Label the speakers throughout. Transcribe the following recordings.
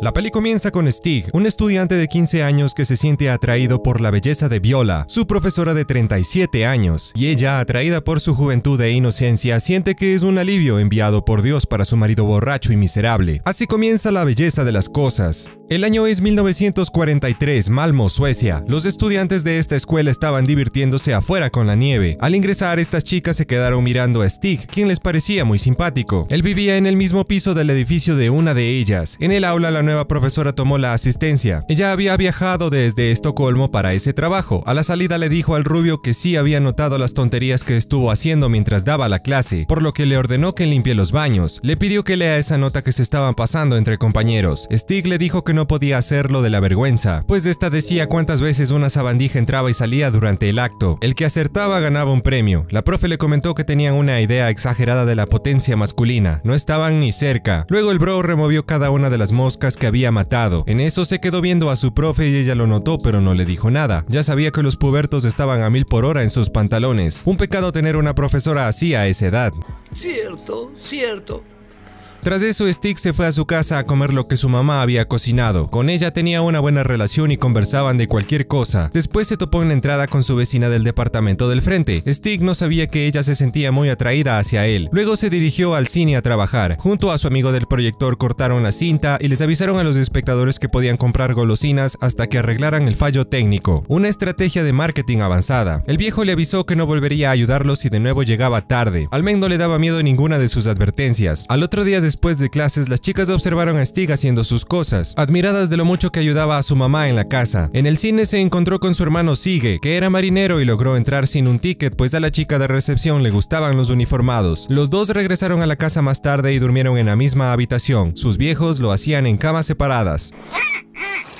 Speaker 1: La peli comienza con Stig, un estudiante de 15 años que se siente atraído por la belleza de Viola, su profesora de 37 años, y ella, atraída por su juventud e inocencia, siente que es un alivio enviado por Dios para su marido borracho y miserable. Así comienza la belleza de las cosas. El año es 1943, Malmo, Suecia. Los estudiantes de esta escuela estaban divirtiéndose afuera con la nieve. Al ingresar, estas chicas se quedaron mirando a Stig, quien les parecía muy simpático. Él vivía en el mismo piso del edificio de una de ellas. En el aula la nueva profesora tomó la asistencia. Ella había viajado desde Estocolmo para ese trabajo. A la salida le dijo al rubio que sí había notado las tonterías que estuvo haciendo mientras daba la clase, por lo que le ordenó que limpie los baños. Le pidió que lea esa nota que se estaban pasando entre compañeros. Stig le dijo que no podía hacerlo de la vergüenza, pues esta decía cuántas veces una sabandija entraba y salía durante el acto. El que acertaba ganaba un premio. La profe le comentó que tenían una idea exagerada de la potencia masculina. No estaban ni cerca. Luego el bro removió cada una de las moscas que había matado. En eso se quedó viendo a su profe y ella lo notó, pero no le dijo nada. Ya sabía que los pubertos estaban a mil por hora en sus pantalones. Un pecado tener una profesora así a esa edad. Cierto, cierto. Tras eso, Stick se fue a su casa a comer lo que su mamá había cocinado. Con ella tenía una buena relación y conversaban de cualquier cosa. Después se topó en la entrada con su vecina del departamento del frente. Stick no sabía que ella se sentía muy atraída hacia él. Luego se dirigió al cine a trabajar. Junto a su amigo del proyector cortaron la cinta y les avisaron a los espectadores que podían comprar golosinas hasta que arreglaran el fallo técnico. Una estrategia de marketing avanzada. El viejo le avisó que no volvería a ayudarlo si de nuevo llegaba tarde. Almen no le daba miedo ninguna de sus advertencias. Al otro día después después de clases, las chicas observaron a Stig haciendo sus cosas, admiradas de lo mucho que ayudaba a su mamá en la casa. En el cine se encontró con su hermano Sigue, que era marinero y logró entrar sin un ticket, pues a la chica de recepción le gustaban los uniformados. Los dos regresaron a la casa más tarde y durmieron en la misma habitación. Sus viejos lo hacían en camas separadas. Ah, ah.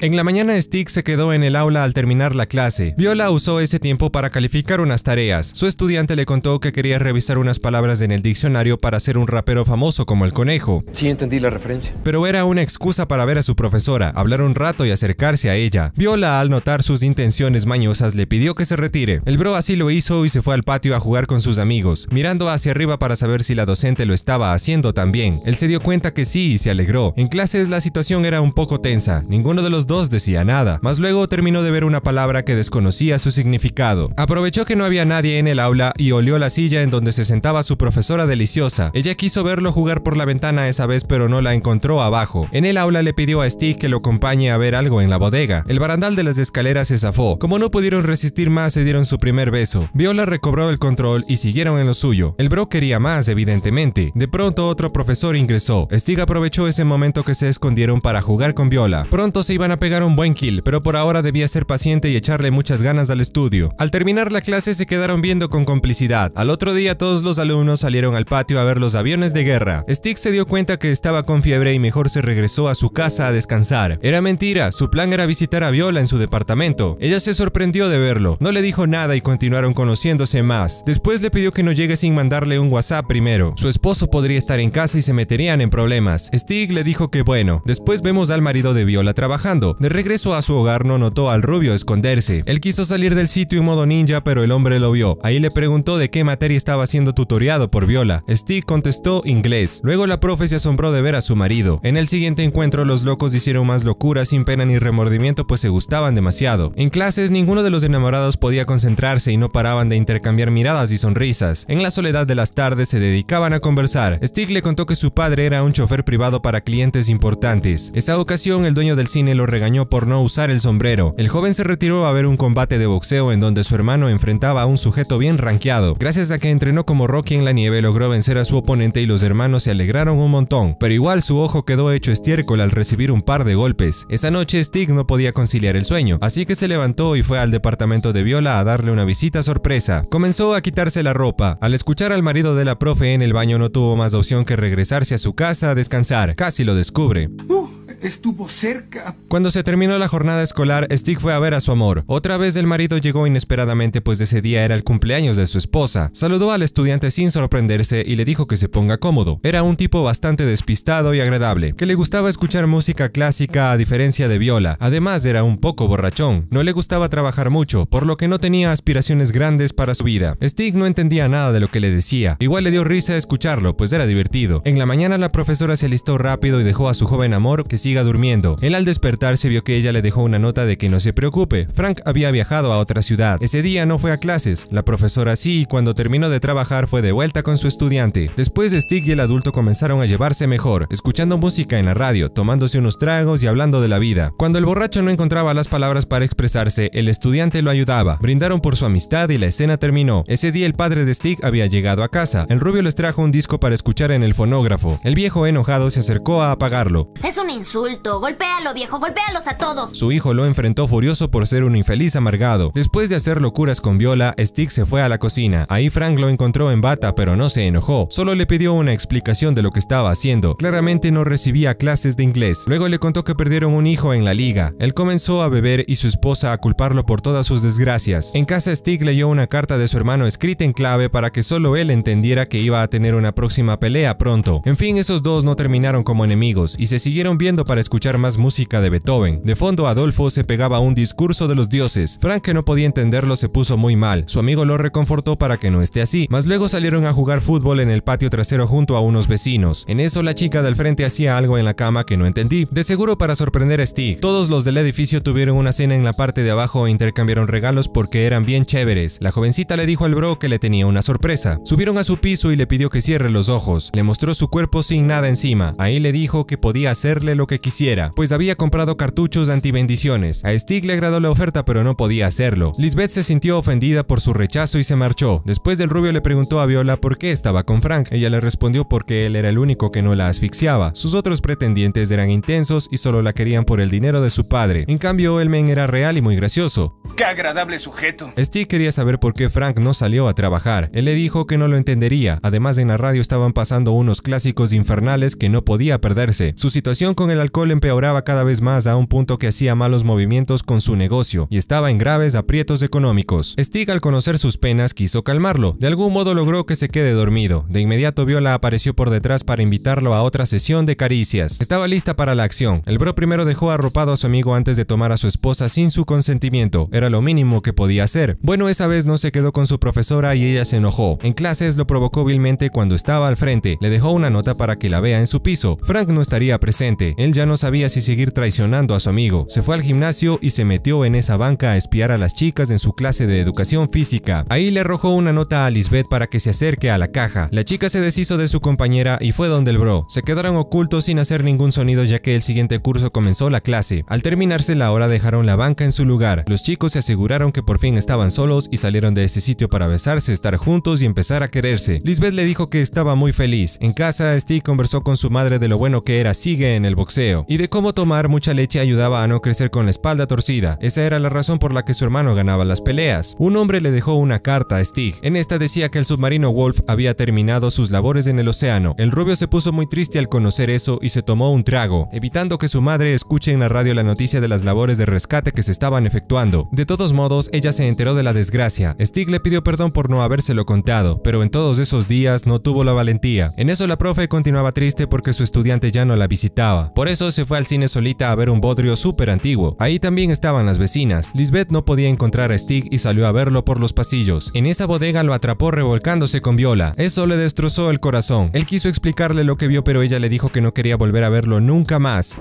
Speaker 1: En la mañana Stick se quedó en el aula al terminar la clase. Viola usó ese tiempo para calificar unas tareas. Su estudiante le contó que quería revisar unas palabras en el diccionario para ser un rapero famoso como el conejo. Sí, entendí la referencia. Pero era una excusa para ver a su profesora, hablar un rato y acercarse a ella. Viola al notar sus intenciones mañosas le pidió que se retire. El bro así lo hizo y se fue al patio a jugar con sus amigos, mirando hacia arriba para saber si la docente lo estaba haciendo también. Él se dio cuenta que sí y se alegró. En clases la situación era un poco tensa. Ninguno de los dos decía nada, mas luego terminó de ver una palabra que desconocía su significado. Aprovechó que no había nadie en el aula y olió la silla en donde se sentaba su profesora deliciosa. Ella quiso verlo jugar por la ventana esa vez pero no la encontró abajo. En el aula le pidió a Steve que lo acompañe a ver algo en la bodega. El barandal de las escaleras se zafó. Como no pudieron resistir más se dieron su primer beso. Viola recobró el control y siguieron en lo suyo. El bro quería más, evidentemente. De pronto otro profesor ingresó. Stig aprovechó ese momento que se escondieron para jugar con Viola. Pronto se iban a pegar un buen kill, pero por ahora debía ser paciente y echarle muchas ganas al estudio. Al terminar la clase se quedaron viendo con complicidad. Al otro día todos los alumnos salieron al patio a ver los aviones de guerra. Stig se dio cuenta que estaba con fiebre y mejor se regresó a su casa a descansar. Era mentira, su plan era visitar a Viola en su departamento. Ella se sorprendió de verlo, no le dijo nada y continuaron conociéndose más. Después le pidió que no llegue sin mandarle un WhatsApp primero. Su esposo podría estar en casa y se meterían en problemas. Stig le dijo que bueno, después vemos al marido de Viola trabajando. De regreso a su hogar no notó al rubio esconderse. Él quiso salir del sitio en modo ninja, pero el hombre lo vio. Ahí le preguntó de qué materia estaba siendo tutoriado por Viola. Steve contestó inglés. Luego la profe se asombró de ver a su marido. En el siguiente encuentro los locos hicieron más locura sin pena ni remordimiento pues se gustaban demasiado. En clases ninguno de los enamorados podía concentrarse y no paraban de intercambiar miradas y sonrisas. En la soledad de las tardes se dedicaban a conversar. Steve le contó que su padre era un chofer privado para clientes importantes. Esa ocasión el dueño del cine lo Gañó por no usar el sombrero. El joven se retiró a ver un combate de boxeo en donde su hermano enfrentaba a un sujeto bien ranqueado. Gracias a que entrenó como Rocky en la nieve logró vencer a su oponente y los hermanos se alegraron un montón, pero igual su ojo quedó hecho estiércol al recibir un par de golpes. Esa noche Stig no podía conciliar el sueño, así que se levantó y fue al departamento de Viola a darle una visita sorpresa. Comenzó a quitarse la ropa. Al escuchar al marido de la profe en el baño no tuvo más opción que regresarse a su casa a descansar. Casi lo descubre. Uh, estuvo cerca. Cuando se terminó la jornada escolar, Stig fue a ver a su amor. Otra vez el marido llegó inesperadamente pues ese día era el cumpleaños de su esposa. Saludó al estudiante sin sorprenderse y le dijo que se ponga cómodo. Era un tipo bastante despistado y agradable, que le gustaba escuchar música clásica a diferencia de viola. Además era un poco borrachón. No le gustaba trabajar mucho, por lo que no tenía aspiraciones grandes para su vida. Stig no entendía nada de lo que le decía. Igual le dio risa escucharlo, pues era divertido. En la mañana la profesora se alistó rápido y dejó a su joven amor que sí siga durmiendo. Él al despertar se vio que ella le dejó una nota de que no se preocupe, Frank había viajado a otra ciudad. Ese día no fue a clases, la profesora sí y cuando terminó de trabajar fue de vuelta con su estudiante. Después Stig y el adulto comenzaron a llevarse mejor, escuchando música en la radio, tomándose unos tragos y hablando de la vida. Cuando el borracho no encontraba las palabras para expresarse, el estudiante lo ayudaba. Brindaron por su amistad y la escena terminó. Ese día el padre de Stig había llegado a casa. El rubio les trajo un disco para escuchar en el fonógrafo. El viejo enojado se acercó a apagarlo. Es un Golpéalo, viejo, golpéalos a todos. Su hijo lo enfrentó furioso por ser un infeliz amargado. Después de hacer locuras con Viola, Stick se fue a la cocina. Ahí Frank lo encontró en bata, pero no se enojó. Solo le pidió una explicación de lo que estaba haciendo. Claramente no recibía clases de inglés. Luego le contó que perdieron un hijo en la liga. Él comenzó a beber y su esposa a culparlo por todas sus desgracias. En casa Stick leyó una carta de su hermano escrita en clave para que solo él entendiera que iba a tener una próxima pelea pronto. En fin, esos dos no terminaron como enemigos y se siguieron viendo para escuchar más música de Beethoven. De fondo, Adolfo se pegaba a un discurso de los dioses. Frank, que no podía entenderlo, se puso muy mal. Su amigo lo reconfortó para que no esté así, mas luego salieron a jugar fútbol en el patio trasero junto a unos vecinos. En eso, la chica del frente hacía algo en la cama que no entendí, de seguro para sorprender a Steve. Todos los del edificio tuvieron una cena en la parte de abajo e intercambiaron regalos porque eran bien chéveres. La jovencita le dijo al bro que le tenía una sorpresa. Subieron a su piso y le pidió que cierre los ojos. Le mostró su cuerpo sin nada encima. Ahí le dijo que podía hacerle lo que quisiera, pues había comprado cartuchos antibendiciones. A Stig le agradó la oferta pero no podía hacerlo. Lisbeth se sintió ofendida por su rechazo y se marchó. Después del rubio le preguntó a Viola por qué estaba con Frank. Ella le respondió porque él era el único que no la asfixiaba. Sus otros pretendientes eran intensos y solo la querían por el dinero de su padre. En cambio, el men era real y muy gracioso. ¡Qué agradable sujeto! Steve quería saber por qué Frank no salió a trabajar. Él le dijo que no lo entendería. Además, en la radio estaban pasando unos clásicos infernales que no podía perderse. Su situación con el alcohol empeoraba cada vez más a un punto que hacía malos movimientos con su negocio y estaba en graves aprietos económicos. Stig al conocer sus penas quiso calmarlo. De algún modo logró que se quede dormido. De inmediato Viola apareció por detrás para invitarlo a otra sesión de caricias. Estaba lista para la acción. El bro primero dejó arropado a su amigo antes de tomar a su esposa sin su consentimiento. Era lo mínimo que podía hacer. Bueno, esa vez no se quedó con su profesora y ella se enojó. En clases lo provocó vilmente cuando estaba al frente, le dejó una nota para que la vea en su piso. Frank no estaría presente, él ya no sabía si seguir traicionando a su amigo. Se fue al gimnasio y se metió en esa banca a espiar a las chicas en su clase de educación física. Ahí le arrojó una nota a Lisbeth para que se acerque a la caja. La chica se deshizo de su compañera y fue donde el bro. Se quedaron ocultos sin hacer ningún sonido ya que el siguiente curso comenzó la clase. Al terminarse la hora dejaron la banca en su lugar. Los chicos se aseguraron que por fin estaban solos y salieron de ese sitio para besarse, estar juntos y empezar a quererse. Lisbeth le dijo que estaba muy feliz. En casa, Steve conversó con su madre de lo bueno que era sigue en el boxeo y de cómo tomar mucha leche ayudaba a no crecer con la espalda torcida. Esa era la razón por la que su hermano ganaba las peleas. Un hombre le dejó una carta a Stig. En esta decía que el submarino Wolf había terminado sus labores en el océano. El rubio se puso muy triste al conocer eso y se tomó un trago, evitando que su madre escuche en la radio la noticia de las labores de rescate que se estaban efectuando. De todos modos, ella se enteró de la desgracia. Stig le pidió perdón por no habérselo contado, pero en todos esos días no tuvo la valentía. En eso la profe continuaba triste porque su estudiante ya no la visitaba. Por eso se fue al cine solita a ver un bodrio súper antiguo. Ahí también estaban las vecinas. Lisbeth no podía encontrar a Stig y salió a verlo por los pasillos. En esa bodega lo atrapó revolcándose con Viola. Eso le destrozó el corazón. Él quiso explicarle lo que vio pero ella le dijo que no quería volver a verlo nunca más.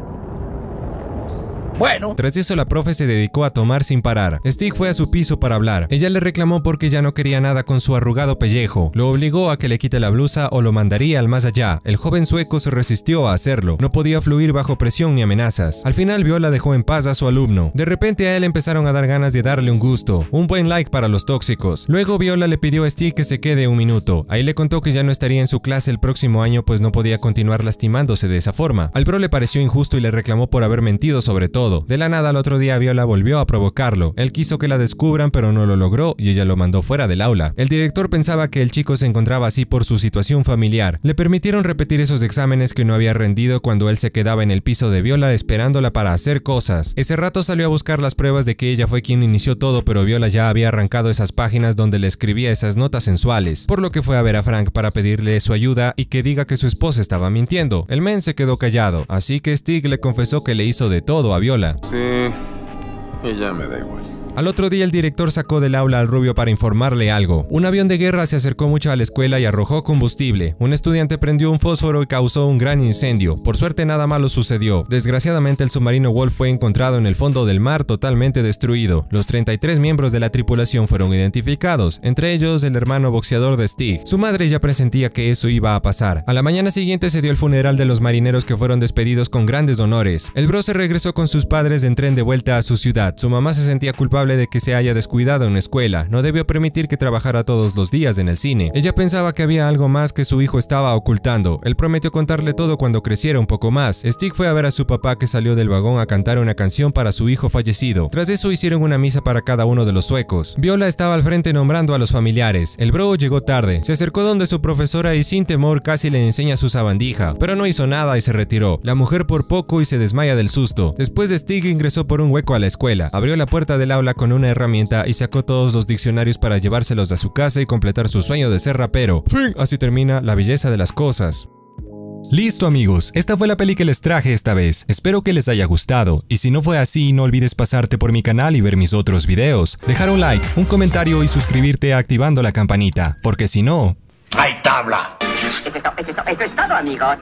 Speaker 1: Bueno. Tras eso la profe se dedicó a tomar sin parar. Stig fue a su piso para hablar. Ella le reclamó porque ya no quería nada con su arrugado pellejo. Lo obligó a que le quite la blusa o lo mandaría al más allá. El joven sueco se resistió a hacerlo. No podía fluir bajo presión ni amenazas. Al final Viola dejó en paz a su alumno. De repente a él empezaron a dar ganas de darle un gusto. Un buen like para los tóxicos. Luego Viola le pidió a Stig que se quede un minuto. Ahí le contó que ya no estaría en su clase el próximo año pues no podía continuar lastimándose de esa forma. Al pro le pareció injusto y le reclamó por haber mentido sobre todo de la nada al otro día Viola volvió a provocarlo. Él quiso que la descubran pero no lo logró y ella lo mandó fuera del aula. El director pensaba que el chico se encontraba así por su situación familiar. Le permitieron repetir esos exámenes que no había rendido cuando él se quedaba en el piso de Viola esperándola para hacer cosas. Ese rato salió a buscar las pruebas de que ella fue quien inició todo pero Viola ya había arrancado esas páginas donde le escribía esas notas sensuales, por lo que fue a ver a Frank para pedirle su ayuda y que diga que su esposa estaba mintiendo. El men se quedó callado, así que Stig le confesó que le hizo de todo a Viola Sí, ella me da igual. Al otro día el director sacó del aula al rubio para informarle algo. Un avión de guerra se acercó mucho a la escuela y arrojó combustible. Un estudiante prendió un fósforo y causó un gran incendio. Por suerte nada malo sucedió. Desgraciadamente el submarino Wolf fue encontrado en el fondo del mar totalmente destruido. Los 33 miembros de la tripulación fueron identificados, entre ellos el hermano boxeador de Stig. Su madre ya presentía que eso iba a pasar. A la mañana siguiente se dio el funeral de los marineros que fueron despedidos con grandes honores. El bro se regresó con sus padres en tren de vuelta a su ciudad. Su mamá se sentía culpable de que se haya descuidado en la escuela, no debió permitir que trabajara todos los días en el cine. Ella pensaba que había algo más que su hijo estaba ocultando. Él prometió contarle todo cuando creciera un poco más. Stick fue a ver a su papá que salió del vagón a cantar una canción para su hijo fallecido. Tras eso hicieron una misa para cada uno de los suecos. Viola estaba al frente nombrando a los familiares. El bro llegó tarde. Se acercó donde su profesora y sin temor casi le enseña su sabandija, pero no hizo nada y se retiró. La mujer por poco y se desmaya del susto. Después de Stig ingresó por un hueco a la escuela. Abrió la puerta del aula con una herramienta y sacó todos los diccionarios para llevárselos a su casa y completar su sueño de ser rapero. Así termina la belleza de las cosas. Listo amigos, esta fue la peli que les traje esta vez, espero que les haya gustado, y si no fue así no olvides pasarte por mi canal y ver mis otros videos, dejar un like, un comentario y suscribirte activando la campanita, porque si no... ¡Hay tabla! eso es todo amigos.